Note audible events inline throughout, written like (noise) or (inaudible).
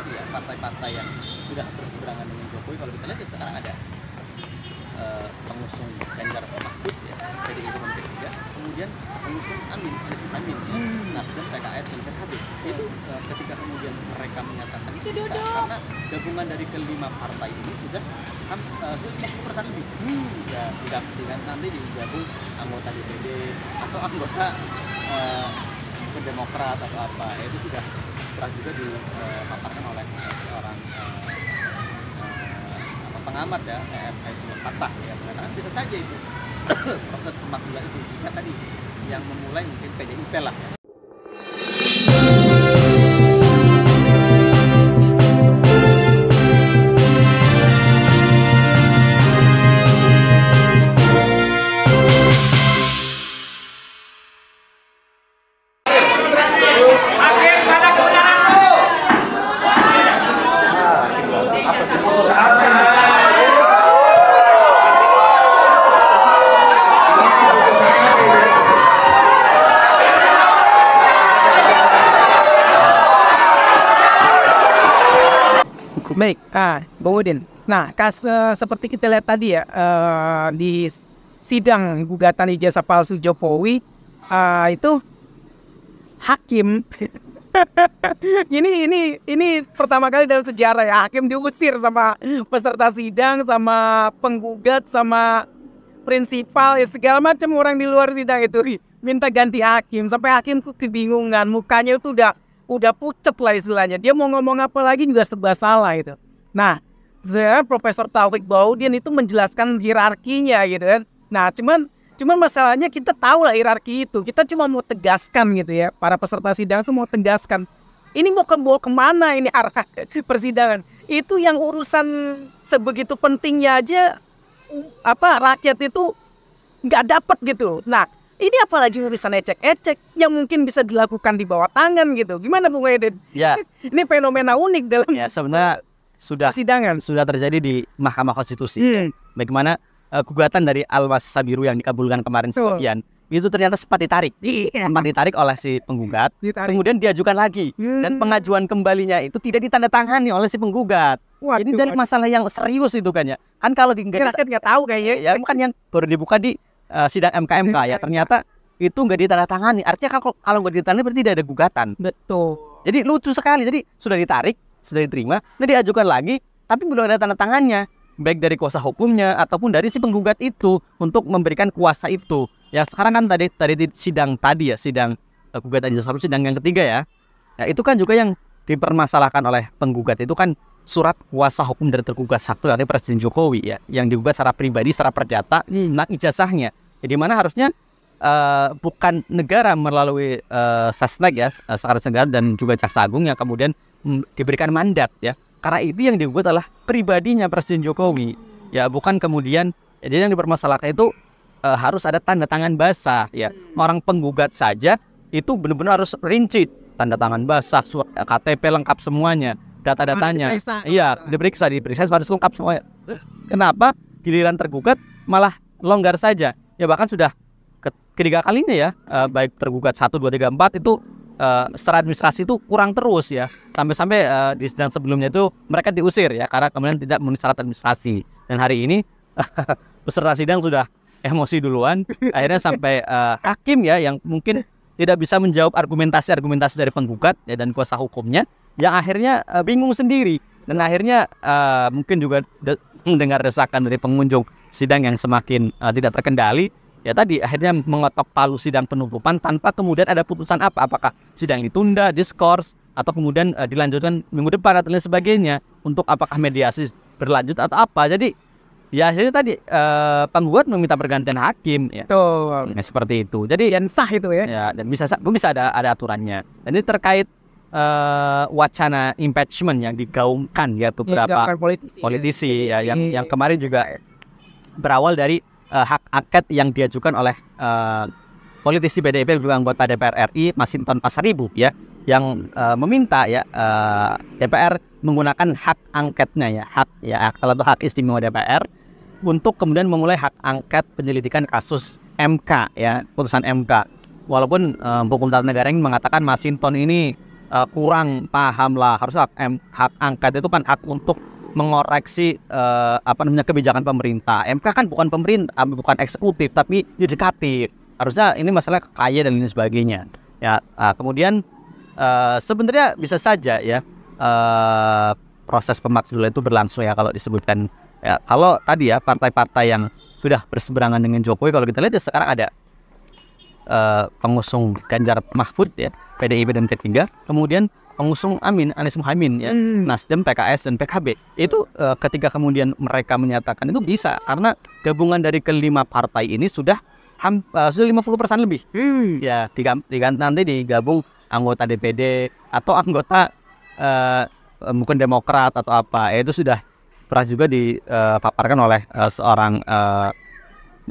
tadi ya partai-partai yang tidak berseberangan dengan Jokowi kalau kita lihat ya sekarang ada uh, pengusung Ganjar Mahfud ya PDI itu P3 kemudian pengusung Amin Anies Amin ya hmm. Nasdem PKS dan PKB itu uh, ketika kemudian mereka menyatakan itu bisa karena gabungan dari kelima partai ini sudah hampir eh, uh, persen lebih hmm. ya tidak tidak nanti digabung anggota DPD atau anggota uh, ke Demokrat atau apa itu sudah pernah juga di uh, pengamat ya, eh, saya cuma patah ya, mengatakan bisa saja itu (coughs) proses pemakmuran itu jika tadi yang memulai mungkin PDIP lah ya. Baik, ah, bang Udin. Nah, kas, uh, seperti kita lihat tadi ya uh, di sidang gugatan ijazah palsu Jokowi uh, itu hakim (laughs) ini ini ini pertama kali dalam sejarah ya hakim diusir sama peserta sidang sama penggugat sama prinsipal ya segala macam orang di luar sidang itu minta ganti hakim sampai hakim kebingungan mukanya itu udah udah pucet lah istilahnya. Dia mau ngomong apa lagi juga serba salah gitu. Nah, sebenarnya Profesor Taufik Baudian itu menjelaskan hierarkinya gitu kan. Nah, cuman cuman masalahnya kita tahu lah hierarki itu. Kita cuma mau tegaskan gitu ya. Para peserta sidang itu mau tegaskan. Ini mau ke kemana ini arah (laughs) persidangan? Itu yang urusan sebegitu pentingnya aja apa rakyat itu nggak dapat gitu. Nah, ini apalagi urusan ecek-ecek yang mungkin bisa dilakukan di bawah tangan gitu. Gimana Bung Eden? Ya. (laughs) ini fenomena unik dalam Ya, sebenarnya sudah sidangan sudah terjadi di Mahkamah Konstitusi. Hmm. Bagaimana uh, gugatan dari Alwas Sabiru yang dikabulkan kemarin so. sebagian itu ternyata sempat ditarik, yeah. sempat ditarik oleh si penggugat, ditarik. kemudian diajukan lagi hmm. dan pengajuan kembalinya itu tidak ditandatangani oleh si penggugat. Waduh, ini dari masalah yang serius itu kan ya. Kan kalau di nggak tahu kayaknya. Ya, kan yang baru dibuka di uh, eh, sidang MKMK ya ternyata itu nggak ditandatangani artinya kan kalau kalau nggak ditandatangani berarti tidak ada gugatan betul jadi lucu sekali jadi sudah ditarik sudah diterima nanti diajukan lagi tapi belum ada tanda tangannya baik dari kuasa hukumnya ataupun dari si penggugat itu untuk memberikan kuasa itu ya sekarang kan tadi tadi sidang tadi ya sidang uh, eh, gugatan jasa sidang yang ketiga ya ya itu kan juga yang dipermasalahkan oleh penggugat itu kan surat kuasa hukum dari tergugat satu dari Presiden Jokowi ya yang digugat secara pribadi secara perdata tentang ijazahnya ya, di mana harusnya uh, bukan negara melalui uh, sesnek ya eh, sekretaris negara dan juga jaksa agung yang kemudian mm, diberikan mandat ya karena itu yang digugat adalah pribadinya Presiden Jokowi ya bukan kemudian jadi yang dipermasalahkan itu uh, harus ada tanda tangan basah ya orang penggugat saja itu benar-benar harus rinci tanda tangan basah, surat KTP lengkap semuanya, data-datanya. Ah, iya, diperiksa, diperiksa harus lengkap semuanya. Kenapa giliran tergugat malah longgar saja? Ya bahkan sudah ketiga kalinya ya, eh, baik tergugat satu, dua, tiga, empat itu eh, secara administrasi itu kurang terus ya. Sampai-sampai eh, di sidang sebelumnya itu mereka diusir ya karena kemudian tidak memenuhi syarat administrasi. Dan hari ini (laughs) peserta sidang sudah emosi duluan akhirnya sampai uh, hakim ya yang mungkin tidak bisa menjawab argumentasi-argumentasi dari penggugat ya dan kuasa hukumnya yang akhirnya uh, bingung sendiri dan akhirnya uh, mungkin juga de mendengar desakan dari pengunjung sidang yang semakin uh, tidak terkendali ya tadi akhirnya mengotok palu sidang penutupan tanpa kemudian ada putusan apa apakah sidang ditunda diskors atau kemudian uh, dilanjutkan minggu depan atau lain sebagainya untuk apakah mediasi berlanjut atau apa jadi Ya, jadi tadi uh, pembuat meminta pergantian hakim ya. Betul. Nah, seperti itu. Jadi dan sah itu ya. Ya, dan bisa sah, bisa ada ada aturannya. Dan ini terkait uh, wacana impeachment yang digaungkan ya iya, beberapa ya, politisi, politisi ya, ya yang yang iya. kemarin juga berawal dari uh, hak angket yang diajukan oleh uh, politisi PDIP juga anggota DPR RI Masinton Pasaribu ya yang uh, meminta ya uh, DPR menggunakan hak angketnya ya hak ya kalau itu hak istimewa DPR untuk kemudian memulai hak angket penyelidikan kasus MK ya putusan MK walaupun uh, hukum tata negara ini mengatakan Masinton ini uh, kurang paham lah harus hak, M, hak angket itu kan hak untuk mengoreksi uh, apa namanya kebijakan pemerintah MK kan bukan pemerintah bukan eksekutif tapi yudikatif harusnya ini masalah kaya dan lain sebagainya ya uh, kemudian uh, sebenarnya bisa saja ya uh, proses pemakzulan itu berlangsung ya kalau disebutkan ya, kalau tadi ya partai-partai yang sudah berseberangan dengan Jokowi kalau kita lihat ya sekarang ada uh, pengusung Ganjar Mahfud ya PDIP dan P ketiga kemudian pengusung Amin Anies Muhaimin ya hmm. Nasdem PKS dan PKB itu uh, ketika kemudian mereka menyatakan itu bisa karena gabungan dari kelima partai ini sudah ham, uh, sudah persen lebih hmm. ya diga, nanti digabung anggota DPD atau anggota uh, Eh, mungkin Demokrat atau apa ya itu sudah pernah juga dipaparkan oleh uh, seorang uh,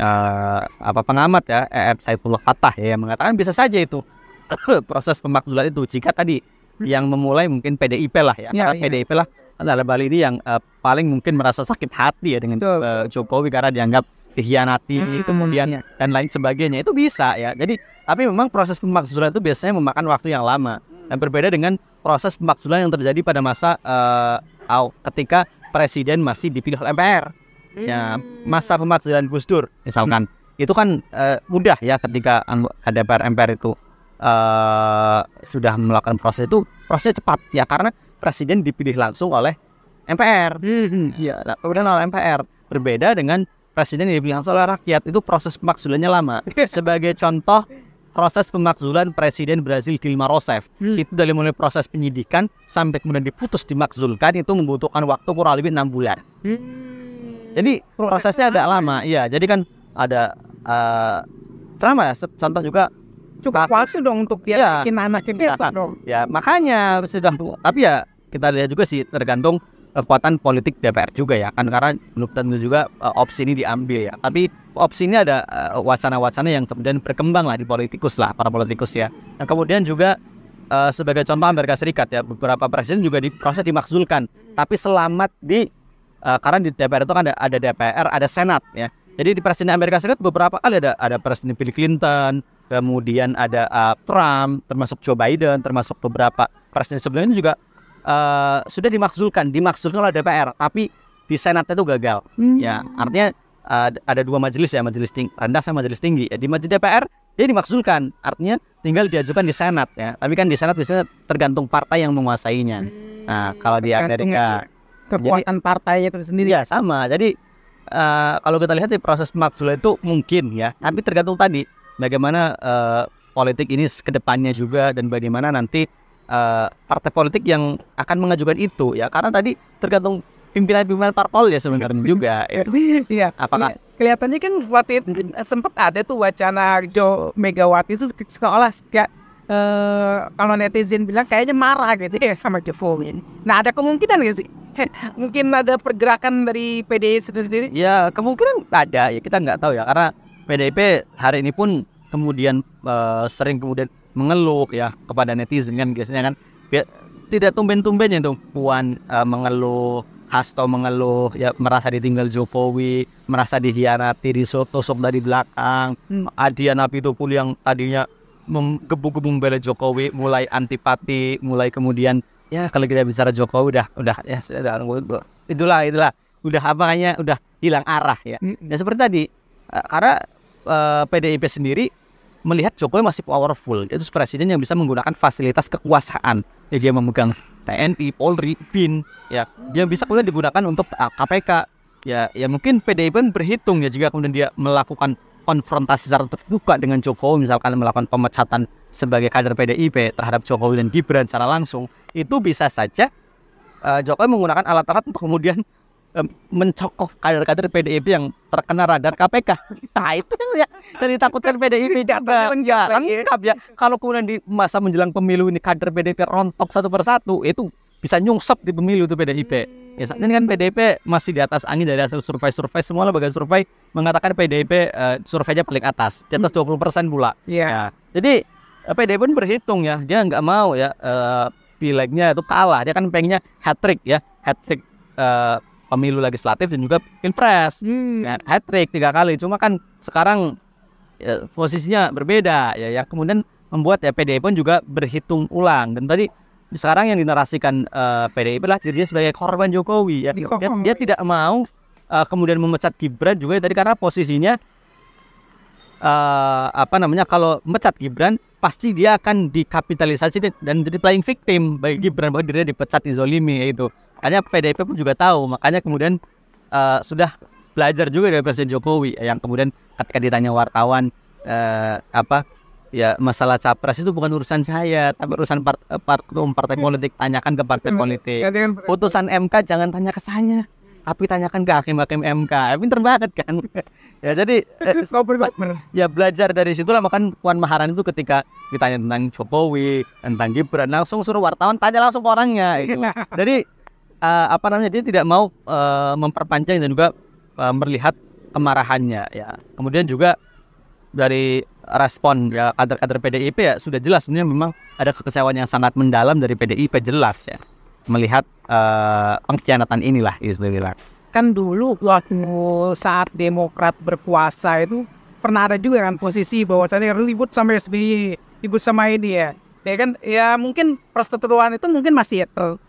uh, apa pengamat ya Ed Saifullah Fatah ya yang mengatakan bisa saja itu (coughs) proses pemakzulan itu jika tadi yang memulai mungkin PDIP lah ya, ya, iya. PDIP lah adalah Bali ini yang uh, paling mungkin merasa sakit hati ya dengan uh, Jokowi karena dianggap dikhianati hmm, kemudian iya. dan lain sebagainya itu bisa ya jadi tapi memang proses pemakzulan itu biasanya memakan waktu yang lama dan nah, berbeda dengan proses pemakzulan yang terjadi pada masa uh, ketika presiden masih dipilih oleh MPR ya hmm. masa pemakzulan Gus Dur misalkan hmm. itu kan uh, mudah ya ketika anu, ada MPR MPR itu uh, sudah melakukan proses itu prosesnya cepat ya karena presiden dipilih langsung oleh MPR hmm. ya nah, kemudian oleh MPR berbeda dengan presiden yang dipilih langsung oleh rakyat itu proses pemakzulannya lama (laughs) sebagai contoh proses pemakzulan Presiden Brazil Dilma Rousseff hmm. itu dari mulai proses penyidikan sampai kemudian diputus dimakzulkan itu membutuhkan waktu kurang lebih enam bulan. Hmm. Jadi prosesnya agak lama, ya? iya. Jadi kan ada uh, sama ya, contoh juga cukup waktu dong untuk dia ya, bikin anak iya. dong. Ya makanya sudah tapi ya kita lihat juga sih tergantung kekuatan politik DPR juga ya kan karena belum tentu juga uh, opsi ini diambil ya tapi opsi ini ada eh, wacana-wacana uh, yang kemudian berkembang lah di politikus lah para politikus ya nah kemudian juga uh, sebagai contoh Amerika Serikat ya beberapa presiden juga diproses dimakzulkan tapi selamat di uh, karena di DPR itu kan ada, ada DPR ada Senat ya jadi di presiden Amerika Serikat beberapa kali ada ada presiden Bill Clinton kemudian ada uh, Trump termasuk Joe Biden termasuk beberapa presiden sebelumnya juga uh, sudah dimaksudkan, dimaksudkan oleh DPR, tapi di Senatnya itu gagal. Hmm. Ya, artinya uh, ada dua majelis ya, majelis tinggi, rendah sama majelis tinggi. Ya, di majelis DPR dia dimaksudkan, artinya tinggal diajukan di Senat ya. Tapi kan di Senat biasanya tergantung partai yang menguasainya. Hmm. Nah, kalau di Amerika ya, ya. kekuatan jadi, partainya itu sendiri. Ya, sama. Jadi uh, kalau kita lihat di proses maksulah itu mungkin ya, tapi tergantung tadi bagaimana uh, politik ini kedepannya juga dan bagaimana nanti uh, partai politik yang akan mengajukan itu ya karena tadi tergantung pimpinan-pimpinan parpol ya sebenarnya juga ya. (laughs) Iya, iya apakah iya. kelihatannya kan waktu itu eh, sempat ada tuh wacana Jo Megawati itu seolah kayak uh, eh, kalau netizen bilang kayaknya marah gitu ya sama Jokowi. Nah ada kemungkinan gak sih? (laughs) Mungkin ada pergerakan dari PDI sendiri? Ya kemungkinan ada ya kita nggak tahu ya karena PDIP hari ini pun kemudian uh, sering kemudian mengeluh ya kepada netizen kan biasanya kan tidak tumben-tumben ya tuh Puan uh, mengeluh Hasto mengeluh ya merasa ditinggal Jokowi merasa dihianati ditusuk dari belakang hmm. Adia pun yang tadinya menggebu-gebu bela Jokowi mulai antipati mulai kemudian ya kalau kita bicara Jokowi udah udah ya sudah itulah itulah udah apa kayaknya udah hilang arah ya hmm. ya seperti tadi eh, karena uh, eh, PDIP sendiri melihat Jokowi masih powerful, itu presiden yang bisa menggunakan fasilitas kekuasaan. Ya, dia memegang TNI, Polri, BIN, ya, dia bisa kemudian digunakan untuk KPK. Ya, ya mungkin PDIP berhitung ya jika kemudian dia melakukan konfrontasi secara terbuka dengan Jokowi, misalkan melakukan pemecatan sebagai kader PDIP terhadap Jokowi dan Gibran secara langsung, itu bisa saja uh, Jokowi menggunakan alat-alat untuk kemudian Eh, mencokok kader-kader PDIP yang terkena radar KPK. Nah itu ya dari takutkan PDIP coba ya, lengkap ya. Kalau kemudian di masa menjelang pemilu ini kader PDIP rontok satu persatu itu bisa nyungsep di pemilu itu PDIP. Ya saat ini kan PDIP masih di atas angin dari hasil survei-survei semua bagian survei mengatakan PDIP uh, eh, surveinya paling atas di atas 20 hmm. persen pula. Yeah. Ya, jadi PDIP eh, pun berhitung ya dia nggak mau ya uh, pilegnya itu kalah dia kan pengennya hat trick ya hat trick uh, pemilu legislatif dan juga pilpres. Hmm. Nah, hat trick tiga kali. Cuma kan sekarang ya, posisinya berbeda ya, ya kemudian membuat ya PDI pun juga berhitung ulang. Dan tadi sekarang yang dinarasikan uh, eh, PDI adalah dirinya sebagai korban Jokowi ya. Dia, dia tidak mau uh, kemudian memecat Gibran juga tadi karena posisinya uh, apa namanya kalau mecat Gibran pasti dia akan dikapitalisasi dan jadi playing victim bagi hmm. Gibran bahwa dirinya dipecat izolimi yaitu Makanya PDIP pun juga tahu, makanya kemudian uh, sudah belajar juga dari Presiden Jokowi yang kemudian ketika ditanya wartawan uh, apa ya masalah capres itu bukan urusan saya tapi urusan part, eh, part, partai politik tanyakan ke partai politik putusan MK jangan tanya ke saya tapi tanyakan ke hakim-hakim MK pinter banget kan (laughs) ya jadi ya belajar dari situlah makan Puan Maharani itu ketika ditanya tentang Jokowi tentang Gibran langsung suruh wartawan tanya langsung ke orangnya itu (laughs) jadi uh, apa namanya dia tidak mau uh, memperpanjang dan juga uh, melihat kemarahannya ya. Kemudian juga dari respon ya kader-kader PDIP ya sudah jelas sebenarnya memang ada kekecewaan yang sangat mendalam dari PDIP jelas ya melihat uh, pengkhianatan inilah istilah ya, kan dulu waktu saat Demokrat berkuasa itu pernah ada juga kan posisi bahwa bahwasannya ribut sama SBY ribut sama ini ya ya kan ya mungkin perseteruan itu mungkin masih ter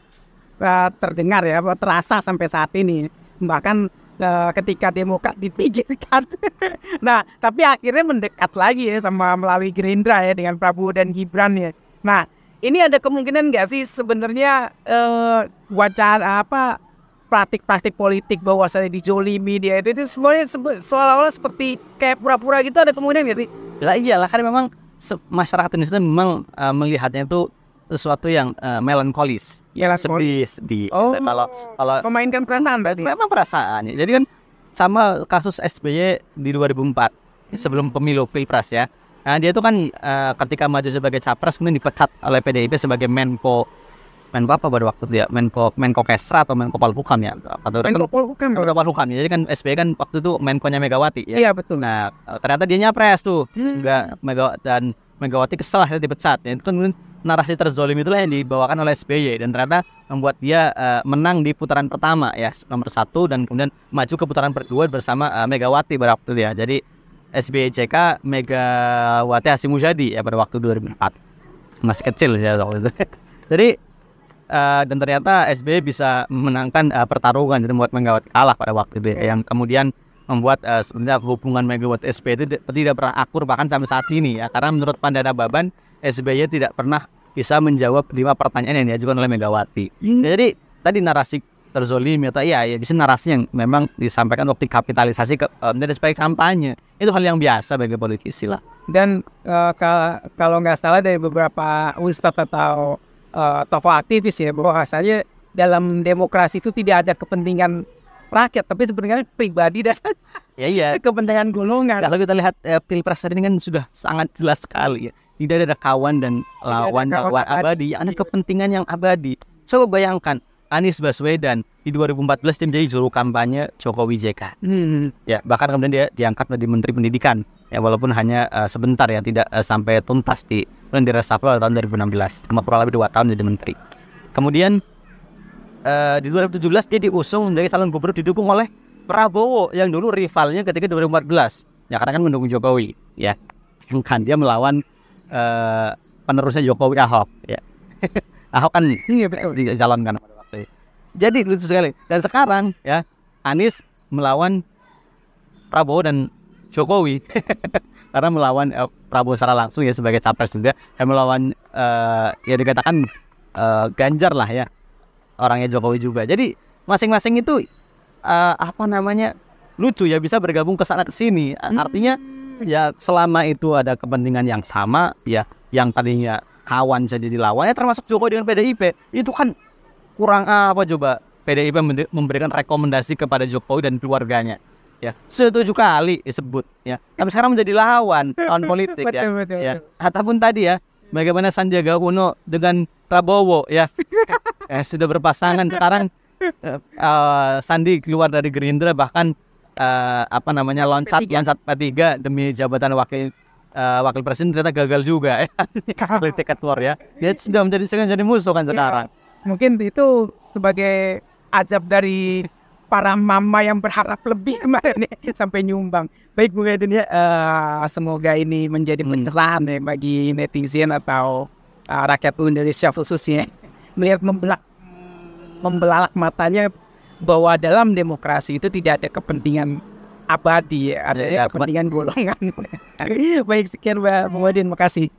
Eh, terdengar ya terasa sampai saat ini bahkan eh, ketika Demokrat dipikirkan (laughs) nah tapi akhirnya mendekat lagi ya sama melalui Gerindra ya dengan Prabowo dan Gibran ya nah ini ada kemungkinan nggak sih sebenarnya uh, wacana apa praktik-praktik politik bahwa saya dijolimi dia itu, itu semuanya seolah-olah seperti kayak pura-pura gitu ada kemungkinan nggak sih? Lah iyalah kan memang masyarakat Indonesia memang uh, melihatnya itu sesuatu yang uh, melankolis, melankolis. sedih, sedih. Oh, gitu. kalau kalau memainkan perasaan berarti. Ya? Memang perasaan. Ya. Jadi kan sama kasus SBY di 2004 sebelum pemilu pilpres ya. Nah, dia itu kan uh, ketika maju sebagai capres kemudian dipecat oleh PDIP sebagai Menko Menko apa pada waktu dia ya? Menko Menko Kesra atau Menko Polhukam ya atau Menko kan Polhukam Menko Polhukam ya. jadi kan SBY kan waktu itu Menkonya Megawati ya iya betul nah ternyata dia nyapres tuh hmm. enggak Megawati dan Megawati kesel dipecat ya, itu kan narasi terzolim itulah yang dibawakan oleh SBY dan ternyata membuat dia uh, menang di putaran pertama ya nomor satu dan kemudian maju ke putaran kedua bersama uh, Megawati pada waktu itu ya. Jadi SBY CK Megawati Hasim ya pada waktu 2004 masih kecil sih ya waktu itu. (laughs) Jadi uh, dan ternyata SBY bisa memenangkan uh, pertarungan jadi membuat Megawati kalah pada waktu itu ya, yang kemudian membuat uh, sebenarnya hubungan Megawati SBY itu tidak pernah akur bahkan sampai saat ini ya karena menurut Pandana Baban SBY tidak pernah bisa menjawab lima pertanyaan yang diajukan oleh Megawati. Hmm. Jadi tadi narasi terzolimi atau ya ya bisa narasi yang memang disampaikan waktu kapitalisasi ke um, eh, dari sebagai kampanye itu hal yang biasa bagi politisi lah dan uh, kalau nggak salah dari beberapa ustadz atau uh, tokoh aktivis ya bahwa rasanya dalam demokrasi itu tidak ada kepentingan rakyat tapi sebenarnya pribadi dan ya, iya. iya. (laughs) kepentingan golongan kalau kita lihat eh, pilpres ini kan sudah sangat jelas sekali ya tidak ada kawan dan lawan kawan abadi, ada kepentingan yang abadi. Coba bayangkan Anies Baswedan di 2014 dia menjadi juru kampanye Jokowi JK. Hmm. Ya, bahkan kemudian dia diangkat menjadi Menteri Pendidikan. Ya, walaupun hanya uh, sebentar ya, tidak uh, sampai tuntas di kemudian diresapel tahun 2016, cuma kurang lebih dua tahun jadi menteri. Kemudian uh, di 2017 dia diusung dari calon gubernur didukung oleh Prabowo yang dulu rivalnya ketika 2014. Ya, karena kan mendukung Jokowi, ya. Kan dia melawan uh, penerusnya Jokowi Ahok ya (laughs) Ahok kan ini iya, dijalankan pada Jadi lucu sekali. Dan sekarang ya Anies melawan Prabowo dan Jokowi (laughs) karena melawan eh, Prabowo secara langsung ya sebagai capres juga dan melawan eh, ya dikatakan eh, Ganjar lah ya orangnya Jokowi juga. Jadi masing-masing itu eh, apa namanya lucu ya bisa bergabung ke sana ke sini. Hmm. Artinya ya selama itu ada kepentingan yang sama ya yang tadinya kawan bisa jadi ya termasuk Jokowi dengan PDIP itu kan kurang apa coba PDIP memberikan rekomendasi kepada Jokowi dan keluarganya ya setuju kali disebut ya tapi sekarang menjadi lawan lawan politik ya, ya. ataupun tadi ya bagaimana Sandiaga Uno dengan Prabowo ya (laughs) eh, sudah berpasangan sekarang uh, Sandi keluar dari Gerindra bahkan uh, apa namanya loncat yang p tiga demi jabatan wakil uh, wakil presiden ternyata gagal juga ya politik (laughs) war ya dia ya sudah menjadi sekarang jadi musuh kan iya. sekarang ya, mungkin itu sebagai azab dari para mama yang berharap lebih (laughs) kemarin ya, sampai nyumbang baik Bu Edin ya uh, semoga ini menjadi hmm. pencerahan hmm. ya bagi netizen atau uh, rakyat Indonesia khususnya melihat membelak membelalak matanya bahwa dalam demokrasi itu tidak ada kepentingan abadi, ya, ada ya, ya kepentingan golongan. (laughs) Baik sekian Mbak Muadin, makasih.